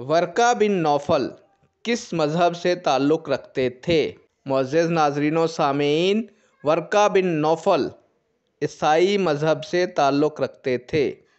वर्का बिन नौफल किस मज़हब से ताल्लुक़ रखते थे मोज़ नाजरीन सामीन वर्का बिन नौफल ईसाई मज़हब से ताल्लुक़ रखते थे